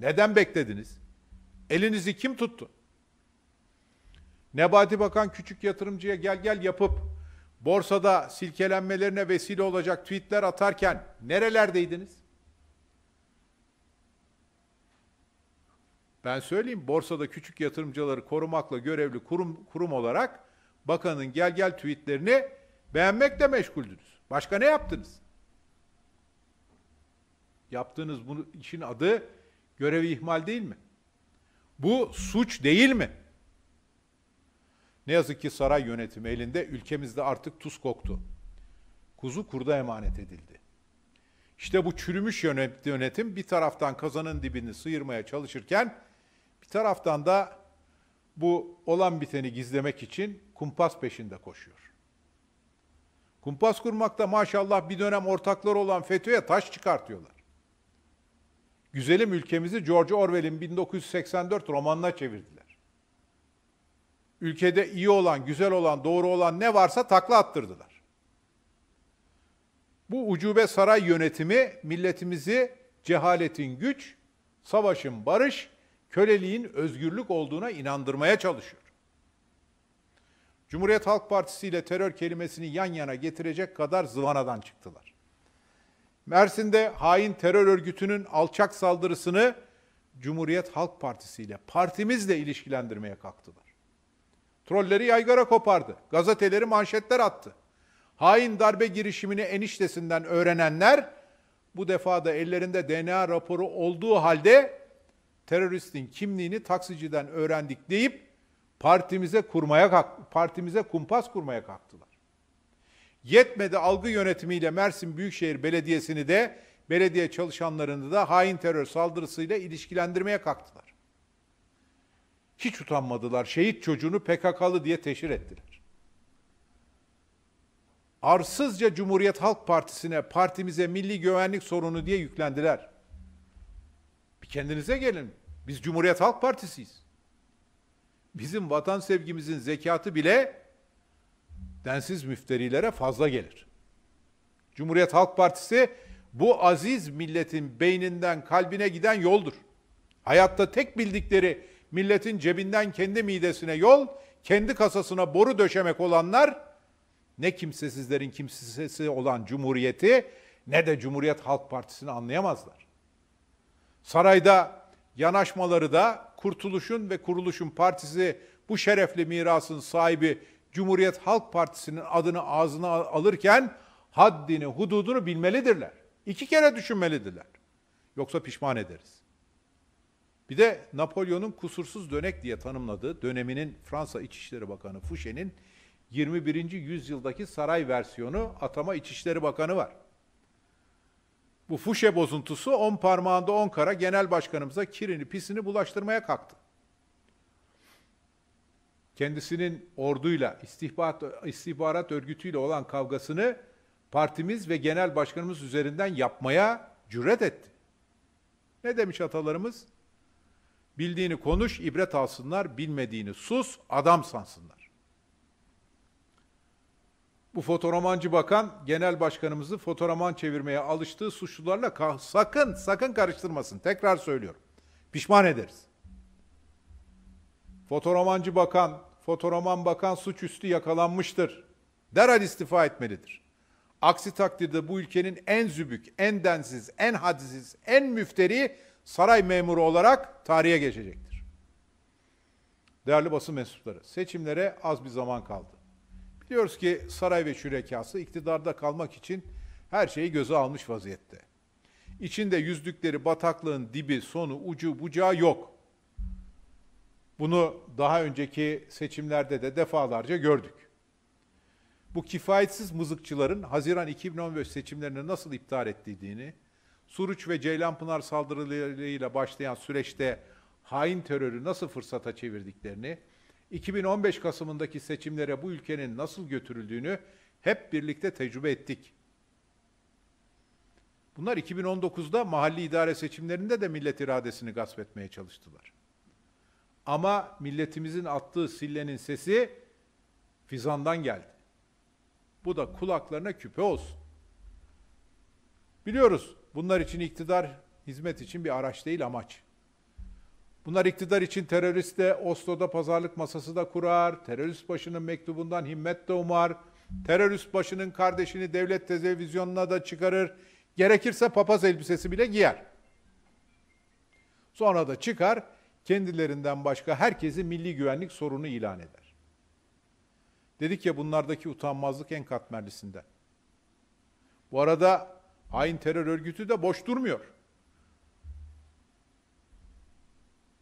Neden beklediniz? Elinizi kim tuttu? Nebati Bakan küçük yatırımcıya gel gel yapıp borsada silkelenmelerine vesile olacak tweetler atarken nerelerdeydiniz? Ben söyleyeyim borsada küçük yatırımcıları korumakla görevli kurum, kurum olarak bakanın gel gel tweetlerini beğenmekle meşguldünüz. Başka ne yaptınız? Yaptığınız bu işin adı Görevi ihmal değil mi? Bu suç değil mi? Ne yazık ki saray yönetimi elinde ülkemizde artık tuz koktu. Kuzu kurda emanet edildi. İşte bu çürümüş yönetim bir taraftan kazanın dibini sıyırmaya çalışırken bir taraftan da bu olan biteni gizlemek için kumpas peşinde koşuyor. Kumpas kurmakta maşallah bir dönem ortakları olan FETÖ'ye taş çıkartıyorlar. Güzelim ülkemizi George Orwell'in 1984 romanına çevirdiler. Ülkede iyi olan, güzel olan, doğru olan ne varsa takla attırdılar. Bu ucube saray yönetimi milletimizi cehaletin güç, savaşın barış, köleliğin özgürlük olduğuna inandırmaya çalışıyor. Cumhuriyet Halk Partisi ile terör kelimesini yan yana getirecek kadar zıvanadan çıktılar. Mersin'de hain terör örgütünün alçak saldırısını Cumhuriyet Halk Partisi ile partimizle ilişkilendirmeye kalktılar. Trolleri yaygara kopardı. Gazeteleri manşetler attı. Hain darbe girişimini eniştesinden öğrenenler bu defa da ellerinde DNA raporu olduğu halde teröristin kimliğini taksiciden öğrendik deyip partimize kurmaya partimize kumpas kurmaya kalktılar. Yetmedi algı yönetimiyle Mersin Büyükşehir Belediyesi'ni de belediye çalışanlarını da hain terör saldırısıyla ilişkilendirmeye kalktılar. Hiç utanmadılar. Şehit çocuğunu PKK'lı diye teşhir ettiler. Arsızca Cumhuriyet Halk Partisi'ne, partimize milli güvenlik sorunu diye yüklendiler. Bir kendinize gelin. Biz Cumhuriyet Halk Partisi'yiz. Bizim vatan sevgimizin zekatı bile densiz müfterilere fazla gelir. Cumhuriyet Halk Partisi bu aziz milletin beyninden kalbine giden yoldur. Hayatta tek bildikleri milletin cebinden kendi midesine yol, kendi kasasına boru döşemek olanlar ne kimsesizlerin kimsesi olan cumhuriyeti ne de Cumhuriyet Halk Partisi'ni anlayamazlar. Sarayda yanaşmaları da Kurtuluş'un ve Kuruluş'un partisi bu şerefli mirasın sahibi Cumhuriyet Halk Partisi'nin adını ağzına alırken haddini, hududunu bilmelidirler. İki kere düşünmelidirler. Yoksa pişman ederiz. Bir de Napolyon'un kusursuz dönek diye tanımladığı döneminin Fransa İçişleri Bakanı Fouché'nin 21. yüzyıldaki saray versiyonu atama İçişleri Bakanı var. Bu Fouché bozuntusu on parmağında on kara genel başkanımıza kirini pisini bulaştırmaya kalktı kendisinin orduyla, istihbarat, istihbarat örgütüyle olan kavgasını partimiz ve genel başkanımız üzerinden yapmaya cüret etti. Ne demiş atalarımız? Bildiğini konuş, ibret alsınlar, bilmediğini sus, adam sansınlar. Bu fotoromancı bakan genel başkanımızı fotoroman çevirmeye alıştığı suçlularla sakın sakın karıştırmasın. Tekrar söylüyorum. Pişman ederiz. Fotoromancı bakan Fotoroman bakan suçüstü yakalanmıştır. Derhal istifa etmelidir. Aksi takdirde bu ülkenin en zübük, en densiz, en hadsiz, en müfteri saray memuru olarak tarihe geçecektir. Değerli basın mensupları, seçimlere az bir zaman kaldı. Biliyoruz ki saray ve şürekası iktidarda kalmak için her şeyi göze almış vaziyette. İçinde yüzdükleri bataklığın dibi, sonu, ucu, bucağı yok. Bunu daha önceki seçimlerde de defalarca gördük. Bu kifayetsiz mızıkçıların Haziran 2015 seçimlerini nasıl iptal ettiğini, Suruç ve Ceylanpınar saldırılarıyla başlayan süreçte hain terörü nasıl fırsata çevirdiklerini, 2015 Kasım'ındaki seçimlere bu ülkenin nasıl götürüldüğünü hep birlikte tecrübe ettik. Bunlar 2019'da mahalli idare seçimlerinde de millet iradesini gasp etmeye çalıştılar. Ama milletimizin attığı sillenin sesi Fizan'dan geldi. Bu da kulaklarına küpe olsun. Biliyoruz bunlar için iktidar hizmet için bir araç değil amaç. Bunlar iktidar için terörist de Oslo'da pazarlık masası da kurar, terörist başının mektubundan himmet de umar, terörist başının kardeşini devlet televizyonuna da çıkarır, gerekirse papaz elbisesi bile giyer. Sonra da çıkar, kendilerinden başka herkesi milli güvenlik sorunu ilan eder. Dedik ya bunlardaki utanmazlık en katmerlisinden. Bu arada hain terör örgütü de boş durmuyor.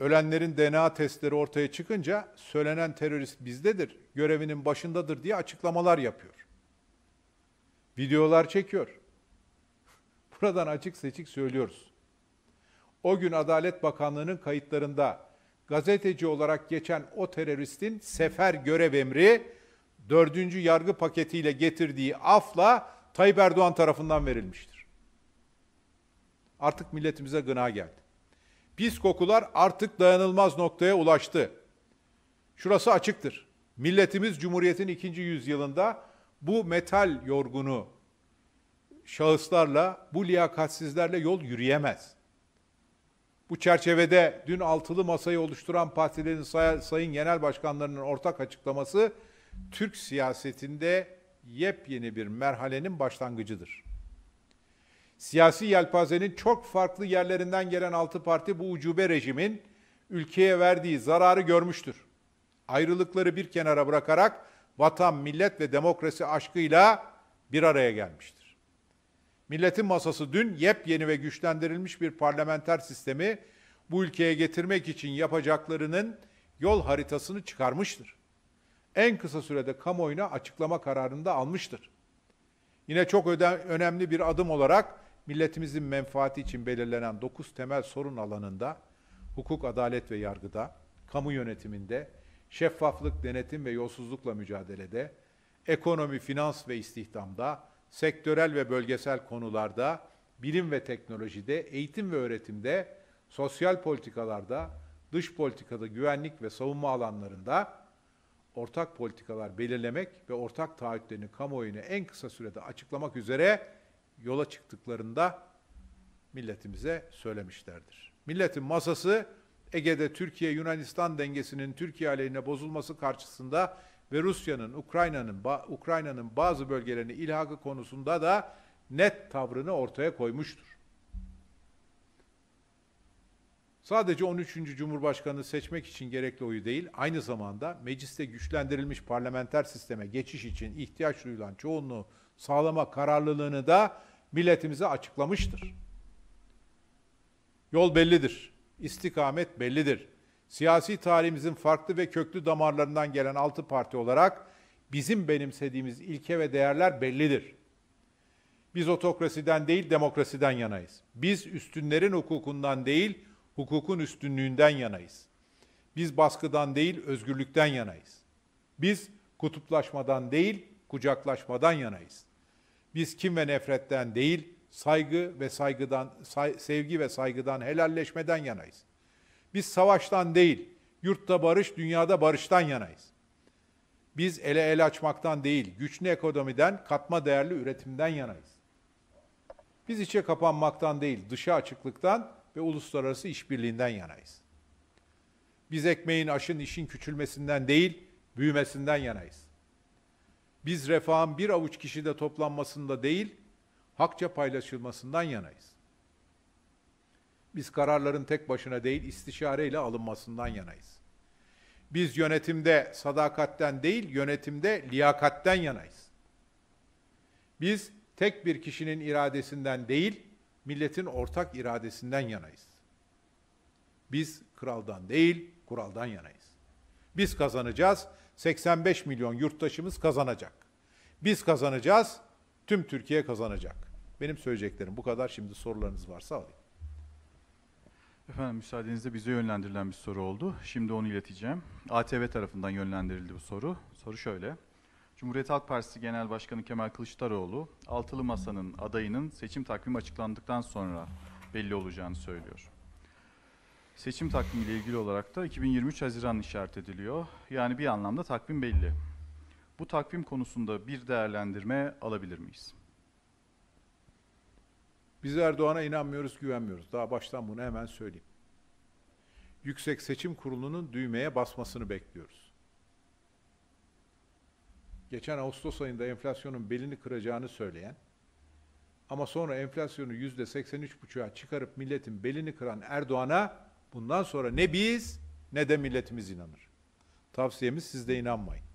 Ölenlerin DNA testleri ortaya çıkınca söylenen terörist bizdedir, görevinin başındadır diye açıklamalar yapıyor. Videolar çekiyor. Buradan açık seçik söylüyoruz. O gün Adalet Bakanlığı'nın kayıtlarında gazeteci olarak geçen o teröristin sefer görev emri dördüncü yargı paketiyle getirdiği afla Tayyip Erdoğan tarafından verilmiştir. Artık milletimize gına geldi. Pis kokular artık dayanılmaz noktaya ulaştı. Şurası açıktır. Milletimiz Cumhuriyet'in ikinci yüzyılında bu metal yorgunu şahıslarla, bu liyakatsizlerle yol yürüyemez.'' Bu çerçevede dün altılı masayı oluşturan partilerin say sayın genel başkanlarının ortak açıklaması Türk siyasetinde yepyeni bir merhalenin başlangıcıdır. Siyasi yelpazenin çok farklı yerlerinden gelen altı parti bu ucube rejimin ülkeye verdiği zararı görmüştür. Ayrılıkları bir kenara bırakarak vatan, millet ve demokrasi aşkıyla bir araya gelmiştir. Milletin masası dün yepyeni ve güçlendirilmiş bir parlamenter sistemi bu ülkeye getirmek için yapacaklarının yol haritasını çıkarmıştır. En kısa sürede kamuoyuna açıklama kararını da almıştır. Yine çok önemli bir adım olarak milletimizin menfaati için belirlenen dokuz temel sorun alanında hukuk, adalet ve yargıda, kamu yönetiminde, şeffaflık, denetim ve yolsuzlukla mücadelede, ekonomi, finans ve istihdamda, sektörel ve bölgesel konularda, bilim ve teknolojide, eğitim ve öğretimde, sosyal politikalarda, dış politikada, güvenlik ve savunma alanlarında ortak politikalar belirlemek ve ortak taahhütlerini kamuoyuna en kısa sürede açıklamak üzere yola çıktıklarında milletimize söylemişlerdir. Milletin masası Ege'de Türkiye-Yunanistan dengesinin Türkiye aleyhine bozulması karşısında ve Rusya'nın Ukrayna'nın Ukrayna'nın bazı bölgelerini ilhakı konusunda da net tavrını ortaya koymuştur. Sadece 13. Cumhurbaşkanı seçmek için gerekli oyu değil, aynı zamanda mecliste güçlendirilmiş parlamenter sisteme geçiş için ihtiyaç duyulan çoğunluğu sağlama kararlılığını da milletimize açıklamıştır. Yol bellidir, istikamet bellidir siyasi tarihimizin farklı ve köklü damarlarından gelen altı parti olarak bizim benimsediğimiz ilke ve değerler bellidir. Biz otokrasiden değil demokrasiden yanayız. Biz üstünlerin hukukundan değil hukukun üstünlüğünden yanayız. Biz baskıdan değil özgürlükten yanayız. Biz kutuplaşmadan değil kucaklaşmadan yanayız. Biz kim ve nefretten değil saygı ve saygıdan say, sevgi ve saygıdan helalleşmeden yanayız. Biz savaştan değil, yurtta barış, dünyada barıştan yanayız. Biz ele el açmaktan değil, güçlü ekonomiden, katma değerli üretimden yanayız. Biz içe kapanmaktan değil, dışa açıklıktan ve uluslararası işbirliğinden yanayız. Biz ekmeğin, aşın, işin küçülmesinden değil, büyümesinden yanayız. Biz refahın bir avuç kişide toplanmasında değil, hakça paylaşılmasından yanayız. Biz kararların tek başına değil istişareyle alınmasından yanayız. Biz yönetimde sadakatten değil yönetimde liyakatten yanayız. Biz tek bir kişinin iradesinden değil milletin ortak iradesinden yanayız. Biz kraldan değil kuraldan yanayız. Biz kazanacağız. 85 milyon yurttaşımız kazanacak. Biz kazanacağız. Tüm Türkiye kazanacak. Benim söyleyeceklerim bu kadar. Şimdi sorularınız varsa alayım. Efendim müsaadenizle bize yönlendirilen bir soru oldu. Şimdi onu ileteceğim. ATV tarafından yönlendirildi bu soru. Soru şöyle. Cumhuriyet Halk Partisi Genel Başkanı Kemal Kılıçdaroğlu, Altılı Masa'nın adayının seçim takvimi açıklandıktan sonra belli olacağını söylüyor. Seçim takvimi ilgili olarak da 2023 Haziran işaret ediliyor. Yani bir anlamda takvim belli. Bu takvim konusunda bir değerlendirme alabilir miyiz? Biz Erdoğan'a inanmıyoruz, güvenmiyoruz. Daha baştan bunu hemen söyleyeyim. Yüksek Seçim Kurulu'nun düğmeye basmasını bekliyoruz. Geçen Ağustos ayında enflasyonun belini kıracağını söyleyen ama sonra enflasyonu yüzde 83,5'a çıkarıp milletin belini kıran Erdoğan'a bundan sonra ne biz ne de milletimiz inanır. Tavsiyemiz siz de inanmayın.